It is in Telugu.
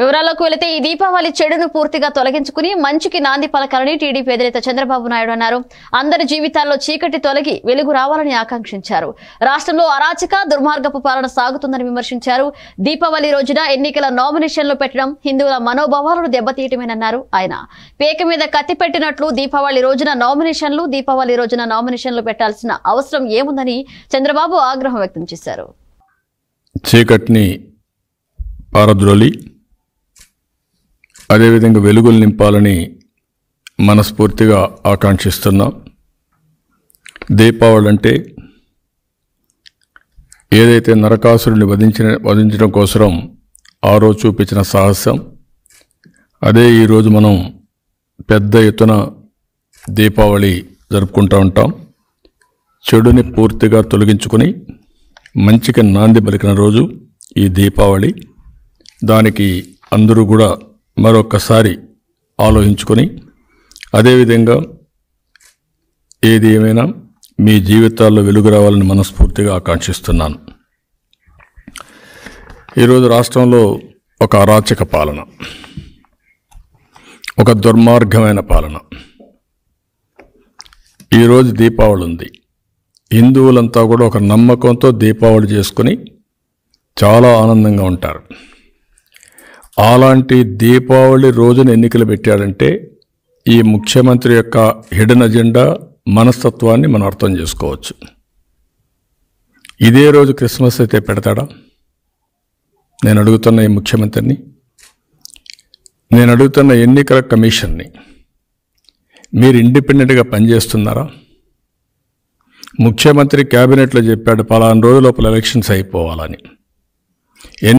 వివరాల్లోకి వెళితే ఈ దీపావళి చెడును పూర్తిగా తొలగించుకుని మంచికి నాంది పలకాలని టీడీపీ అధినేత చంద్రబాబు నాయుడు అన్నారు అందరి జీవితాల్లో చీకటి తొలగి వెలుగు రావాలని ఆకాంక్షించారు రాష్ట్రంలో అరాచక దుర్మార్గపు పాలన సాగుతుందని విమర్శించారు దీపావళి రోజున ఎన్నికల నామినేషన్లు పెట్టడం హిందువుల మనోభావాలను దెబ్బతీయటమేనన్నారు ఆయన పేక మీద కత్తి పెట్టినట్లు దీపావళి రోజున నామినేషన్లు దీపావళి రోజున నామినేషన్లు పెట్టాల్సిన అవసరం ఏముందని చంద్రబాబు ఆగ్రహం వ్యక్తం చేశారు చీకటిని పారద్రోలి అదేవిధంగా వెలుగులు నింపాలని మనస్ఫూర్తిగా ఆకాంక్షిస్తున్నాం దీపావళి అంటే ఏదైతే నరకాసురుని వధించిన వధించడం కోసం ఆ రోజు చూపించిన సాహసం అదే ఈరోజు మనం పెద్ద ఎత్తున దీపావళి జరుపుకుంటూ ఉంటాం చెడుని పూర్తిగా తొలగించుకొని మంచికి నాంది పలికిన రోజు ఈ దీపావళి దానికి అందరూ కూడా మరొక్కసారి ఆలోచించుకొని అదేవిధంగా ఏది ఏమైనా మీ జీవితాల్లో వెలుగు రావాలని మనస్ఫూర్తిగా ఆకాంక్షిస్తున్నాను ఈరోజు రాష్ట్రంలో ఒక అరాచక పాలన ఒక దుర్మార్గమైన పాలన ఈరోజు దీపావళి ఉంది హిందువులంతా కూడా ఒక నమ్మకంతో దీపావళి చేసుకుని చాలా ఆనందంగా ఉంటారు అలాంటి దీపావళి రోజున ఎన్నికలు పెట్టాడంటే ఈ ముఖ్యమంత్రి యొక్క హిడన్ అజెండా మనస్తత్వాన్ని మనం అర్థం చేసుకోవచ్చు ఇదే రోజు క్రిస్మస్ అయితే పెడతాడా నేను అడుగుతున్న ఈ ముఖ్యమంత్రిని నేను అడుగుతున్న ఎన్నికల కమిషన్ని మీరు ఇండిపెండెంట్గా పనిచేస్తున్నారా ముఖ్యమంత్రి క్యాబినెట్లో చెప్పాడు పలానా రోజు లోపల ఎలక్షన్స్ అయిపోవాలని